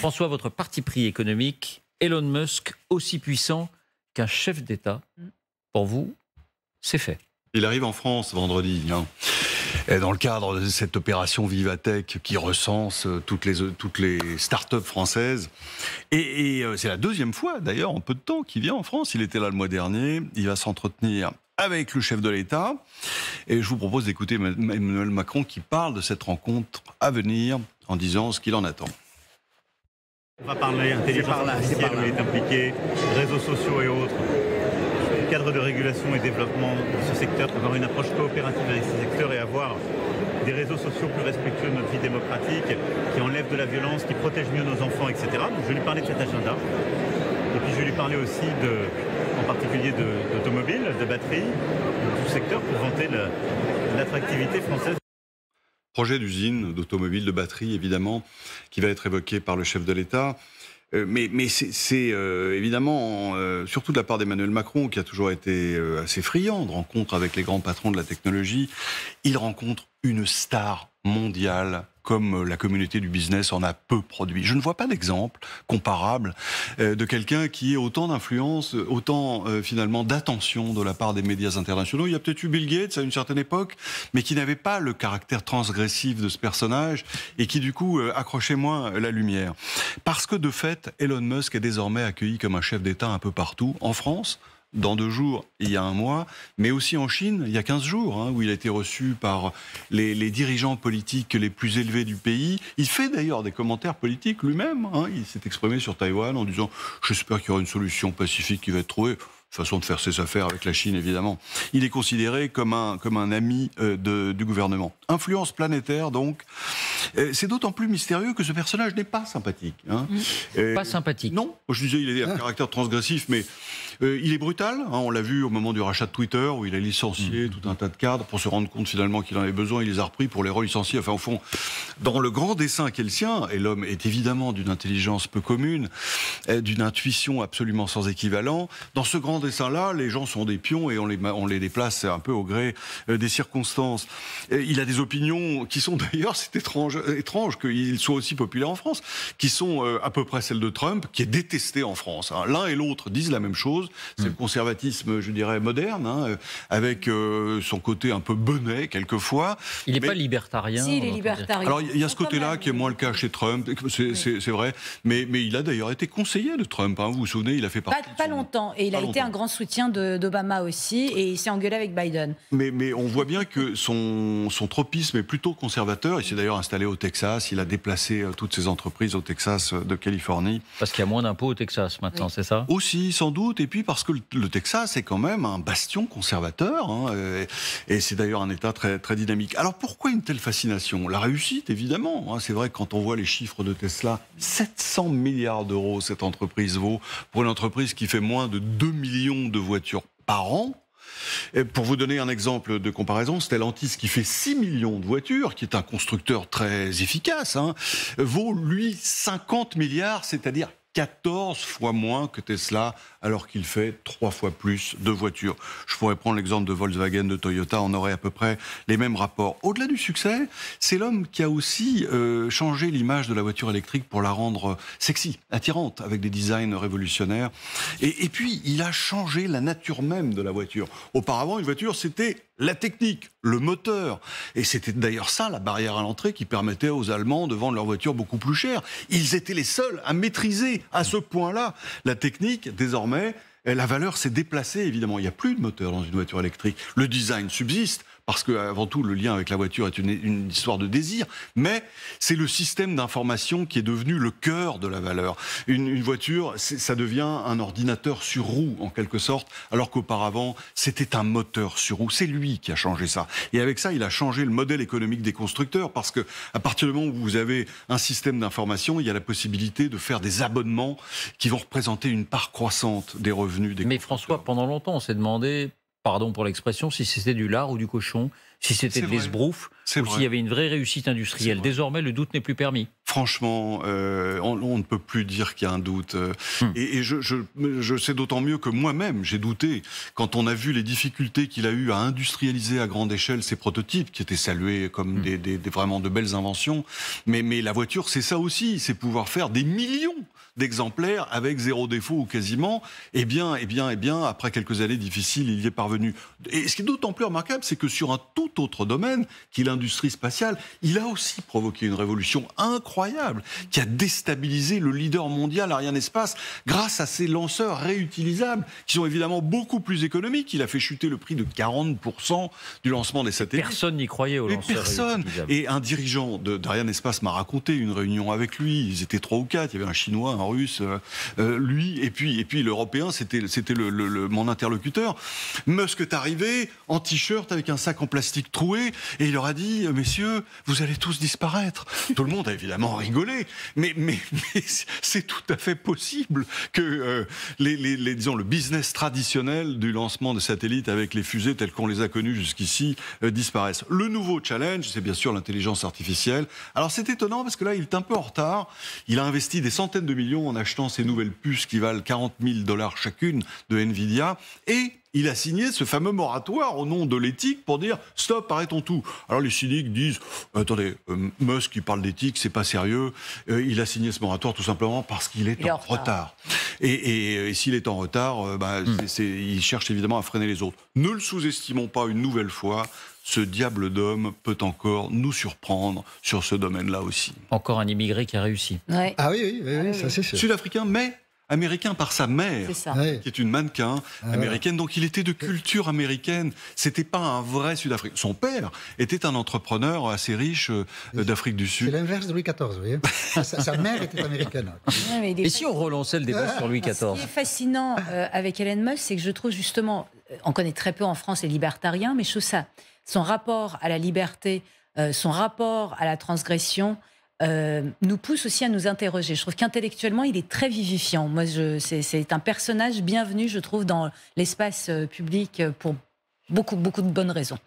François, votre parti pris économique, Elon Musk, aussi puissant qu'un chef d'État, pour vous, c'est fait. Il arrive en France vendredi. Hein. dans le cadre de cette opération Vivatech qui recense euh, toutes les, euh, toutes les start-up françaises. et euh, c'est la deuxième fois, d'ailleurs, en peu de temps, qu'il vient en France. Il était là le mois dernier. Il va s'entretenir avec le chef de l'État. Et je vous propose d'écouter Emmanuel Macron qui parle de cette rencontre à venir en disant ce qu'il en attend. On va parler intelligence artificielle où est impliqué, réseaux sociaux et autres. Cadre de régulation et développement de ce secteur, avoir une approche coopérative avec ce secteur et avoir des réseaux sociaux plus respectueux de notre vie démocratique, qui enlèvent de la violence, qui protègent mieux nos enfants, etc. Donc je lui parlais de cet agenda. Et puis je lui parlais aussi de, en particulier d'automobiles, de, batteries, batterie, de tout secteur pour vanter l'attractivité française projet d'usine d'automobile, de batterie, évidemment, qui va être évoqué par le chef de l'État. Euh, mais, mais c'est euh, évidemment, euh, surtout de la part d'Emmanuel Macron, qui a toujours été assez friand de rencontres avec les grands patrons de la technologie, il rencontre une star mondiale comme euh, la communauté du business en a peu produit. Je ne vois pas d'exemple comparable euh, de quelqu'un qui ait autant d'influence, euh, autant finalement d'attention de la part des médias internationaux. Il y a peut-être eu Bill Gates à une certaine époque, mais qui n'avait pas le caractère transgressif de ce personnage et qui du coup accrochait moins la lumière. Parce que de fait, Elon Musk est désormais accueilli comme un chef d'État un peu partout, en France, dans deux jours, il y a un mois, mais aussi en Chine, il y a 15 jours, hein, où il a été reçu par les, dirigeants politiques les plus élevés du pays. Il fait d'ailleurs des commentaires politiques lui-même. Hein. Il s'est exprimé sur Taïwan en disant J'espère qu'il y aura une solution pacifique qui va être trouvée façon de faire ses affaires avec la Chine, évidemment. Il est considéré comme un, comme un ami euh, du gouvernement. Influence planétaire, donc. Euh, c'est d'autant plus mystérieux que ce personnage n'est pas sympathique. Hein. Mmh. Euh, pas sympathique. Non, je disais, il a un ah. caractère transgressif, mais euh, il est brutal, hein, on l'a vu au moment du rachat de Twitter, où il a licencié mm. tout un tas de cadres pour se rendre compte finalement qu'il en avait besoin, il les a repris pour les relicencier. Enfin, au fond, dans le grand dessin qu'est le sien, et l'homme est évidemment d'une intelligence peu commune, euh, d'une intuition absolument sans équivalent, dans ce grand dessin-là, les gens sont des pions et on les, on les déplace un peu au gré euh, des circonstances. il a des opinions qui sont d'ailleurs, c'est étrange, étrange qu'il soit aussi populaire en France, qui sont à peu près celles de Trump, qui est détesté en France. Hein. L'un et l'autre disent la même chose, c'est le hmm. conservatisme, je dirais, moderne, hein, euh, avec euh, son côté un peu bonnet quelquefois. Il n'est pas libertarien. Si, il est libertarien. Alors il y a ce côté-là qui est moins le cas chez Trump, c'est vrai. Mais, mais, il a d'ailleurs été conseiller de Trump. Hein. Vous vous souvenez, il a fait partie. Pas, pas longtemps. Et il a été un grand soutien d'Obama aussi. Et il s'est engueulé avec Biden. Mais, mais on voit bien que son, son tropisme est plutôt conservateur. Il s'est d'ailleurs installé au Texas. Il a déplacé euh, toutes ses entreprises au Texas de Californie. Parce qu'il y a moins d'impôts au Texas maintenant, c'est ça Aussi, sans doute. Et puis parce que le Texas est quand même un bastion conservateur, hein, et, c'est d'ailleurs un État très, très dynamique. Alors pourquoi une telle fascination La réussite, évidemment. Hein, c'est vrai que quand on voit les chiffres de Tesla, 700 milliards d'euros cette entreprise vaut pour une entreprise qui fait moins de 2 millions de voitures par an. Et pour vous donner un exemple de comparaison, Stellantis, qui fait 6 millions de voitures, qui est un constructeur très efficace, hein, vaut lui 50 milliards, c'est-à-dire 14 fois moins que Tesla, alors qu'il fait 3 fois plus de voitures. Je pourrais prendre l'exemple de Volkswagen, de Toyota, on aurait à peu près les mêmes rapports. Au-delà du succès, c'est l'homme qui a aussi euh, changé l'image de la voiture électrique pour la rendre euh, sexy, attirante, avec des designs révolutionnaires. et puis, il a changé la nature même de la voiture. Auparavant, une voiture, c'était la technique, le moteur. Et c'était d'ailleurs ça, la barrière à l'entrée, qui permettait aux Allemands de vendre leurs voitures beaucoup plus chères. Ils étaient les seuls à maîtriser à ce point-là la technique. Désormais, la valeur s'est déplacée, évidemment. Il n'y a plus de moteur dans une voiture électrique. Le design subsiste, parce que avant tout, le lien avec la voiture est une, une histoire de désir, mais c'est le système d'information qui est devenu le cœur de la valeur. Une, une voiture, ça devient un ordinateur sur roue, en quelque sorte, alors qu'auparavant, c'était un moteur sur roue. C'est lui qui a changé ça. Et avec ça, il a changé le modèle économique des constructeurs, parce que à partir du moment où vous avez un système d'information, il y a la possibilité de faire des abonnements qui vont représenter une part croissante des revenus des Mais François, pendant longtemps, on s'est demandé pardon pour l'expression, si c'était du lard ou du cochon, si c'était de l'esbrouf, ou s'il y avait une vraie réussite industrielle. Désormais, le doute n'est plus permis. Franchement, euh, on, ne peut plus dire qu'il y a un doute. Hmm. Et, je, sais d'autant mieux que moi-même, j'ai douté quand on a vu les difficultés qu'il a eu à industrialiser à grande échelle ses prototypes, qui étaient salués comme hmm. des, vraiment de belles inventions. Mais, mais la voiture, c'est ça aussi, c'est pouvoir faire des millions d'exemplaires avec zéro défaut ou quasiment, eh bien, eh bien, eh bien, après quelques années difficiles, il y est parvenu. Et ce qui est d'autant plus remarquable, c'est que sur un tout autre domaine, qui est l'industrie spatiale, il a aussi provoqué une révolution incroyable qui a déstabilisé le leader mondial Ariane-Espace grâce à ses lanceurs réutilisables qui sont évidemment beaucoup plus économiques. Il a fait chuter le prix de 40% du lancement des satellites. Personne n'y croyait au lanceurs. Personne. Et un dirigeant d'Ariane Espace m'a raconté une réunion avec lui. Ils étaient trois ou quatre. Il y avait un Chinois, russe, euh, euh, lui, et puis, et puis l'européen, c'était mon interlocuteur. Musk est arrivé en t-shirt avec un sac en plastique troué, et il leur a dit, messieurs, vous allez tous disparaître. Tout le monde a évidemment rigolé, mais, mais, c'est tout à fait possible que euh, les, disons, le business traditionnel du lancement de satellites avec les fusées telles qu'on les a connues jusqu'ici disparaissent. Le nouveau challenge, c'est bien sûr l'intelligence artificielle. Alors c'est étonnant parce que là, il est un peu en retard. Il a investi des centaines de millions en achetant ces nouvelles puces qui valent 40 000 dollars chacune de Nvidia. Et il a signé ce fameux moratoire au nom de l'éthique pour dire stop, arrêtons tout. Alors les cyniques disent attendez, euh, Musk qui parle d'éthique, c'est pas sérieux. Euh, il a signé ce moratoire tout simplement parce qu'il est, en retard. Et, s'il est en retard, euh, bah, hmm. il cherche évidemment à freiner les autres. Ne le sous-estimons pas une nouvelle fois ce diable d'homme peut encore nous surprendre sur ce domaine-là aussi. Encore un immigré qui a réussi. Ah oui, oui, oui, ah ça c'est sûr. Sud-africain, mais américain par sa mère, qui est une mannequin ah. américaine. Donc il était de culture américaine. C'était pas un vrai Sud-Africain. Son père était un entrepreneur assez riche euh, d'Afrique du Sud. C'est l'inverse de Louis XIV, vous voyez. sa, mère était américaine. Et si on relançait le débat sur Louis XIV Ce qui est fascinant euh, avec Hélène Musk, c'est que je trouve justement, euh, on connaît très peu en France les libertariens, mais je trouve ça son rapport à la liberté, euh, son rapport à la transgression, euh, nous pousse aussi à nous interroger. Je trouve qu'intellectuellement, il est très vivifiant. Moi, c'est un personnage bienvenu, je trouve, dans l'espace euh, public pour beaucoup, beaucoup de bonnes raisons.